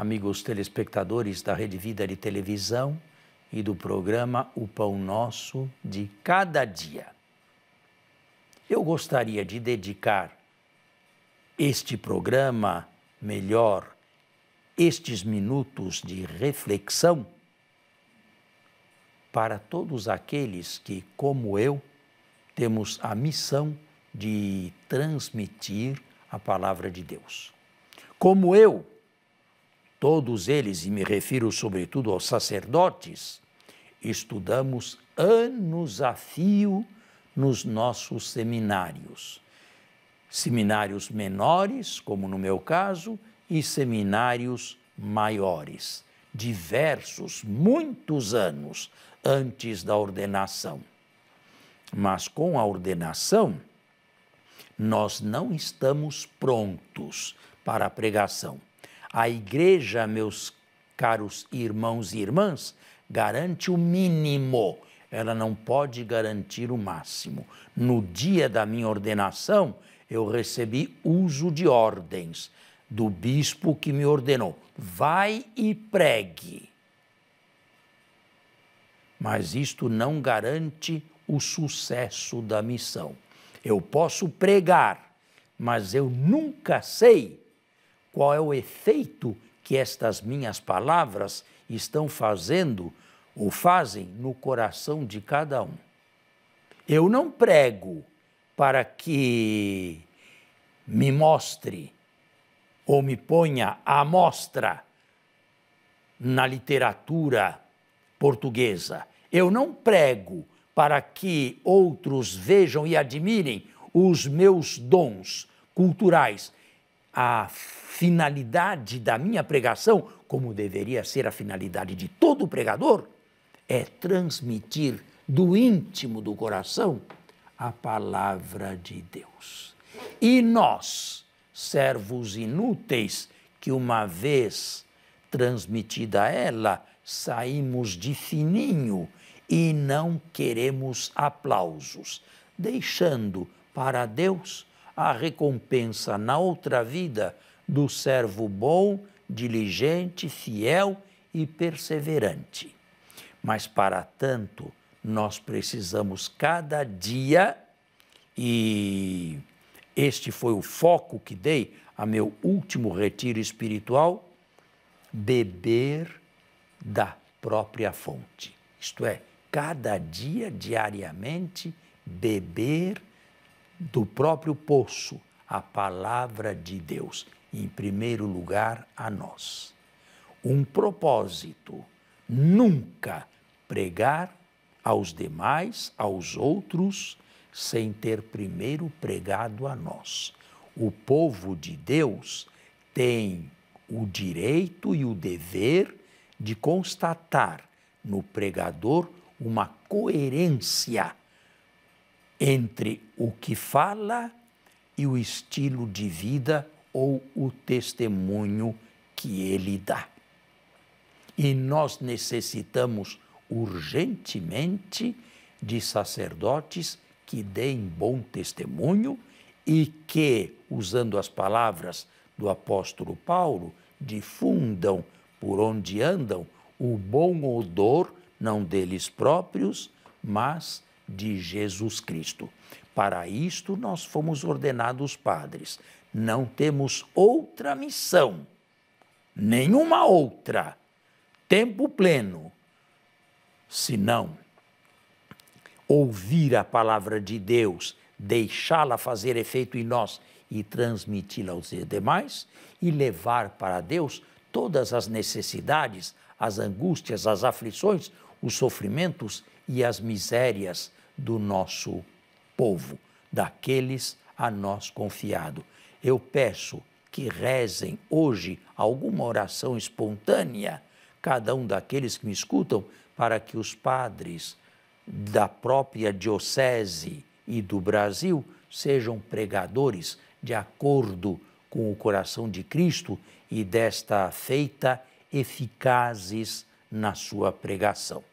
amigos telespectadores da Rede Vida de Televisão e do programa O Pão Nosso de Cada Dia. Eu gostaria de dedicar este programa, melhor, estes minutos de reflexão, para todos aqueles que, como eu, temos a missão de transmitir a palavra de Deus. Como eu, todos eles, e me refiro sobretudo aos sacerdotes, estudamos anos a fio nos nossos seminários. Seminários menores, como no meu caso, e seminários maiores, diversos, muitos anos antes da ordenação. Mas com a ordenação, nós não estamos prontos para a pregação a igreja, meus caros irmãos e irmãs, garante o mínimo, ela não pode garantir o máximo. No dia da minha ordenação, eu recebi uso de ordens do bispo que me ordenou: vai e pregue. Mas isto não garante o sucesso da missão. Eu posso pregar, mas eu nunca sei qual é o efeito que estas minhas palavras estão fazendo ou fazem no coração de cada um. Eu não prego para que me mostre ou me ponha à mostra na literatura portuguesa. Eu não prego para que outros vejam e admirem os meus dons culturais a finalidade da minha pregação, como deveria ser a finalidade de todo pregador, é transmitir do íntimo do coração a palavra de Deus. E nós, servos inúteis, que uma vez transmitida ela, saímos de fininho e não queremos aplausos, deixando para Deus a recompensa na outra vida do servo bom, diligente, fiel e perseverante. Mas para tanto, nós precisamos cada dia, e este foi o foco que dei a meu último retiro espiritual, beber da própria fonte. Isto é, cada dia, diariamente, beber do próprio poço a palavra de Deus, em primeiro lugar a nós. Um propósito, nunca pregar aos demais, aos outros, sem ter primeiro pregado a nós. O povo de Deus tem o direito e o dever de constatar no pregador uma coerência entre o que fala e o estilo de vida ou o testemunho que ele dá. E nós necessitamos urgentemente de sacerdotes que deem bom testemunho e que, usando as palavras do apóstolo Paulo, difundam por onde andam o bom odor, não deles próprios, mas de Jesus Cristo. Para isto nós fomos ordenados padres. Não temos outra missão, nenhuma outra, tempo pleno, senão ouvir a palavra de Deus, deixá-la fazer efeito em nós e transmiti-la aos demais e levar para Deus todas as necessidades, as angústias, as aflições, os sofrimentos e as misérias do nosso povo, daqueles a nós confiado. Eu peço que rezem hoje alguma oração espontânea, cada um daqueles que me escutam, para que os padres da própria diocese e do Brasil sejam pregadores de acordo com o coração de Cristo e desta feita eficazes na sua pregação.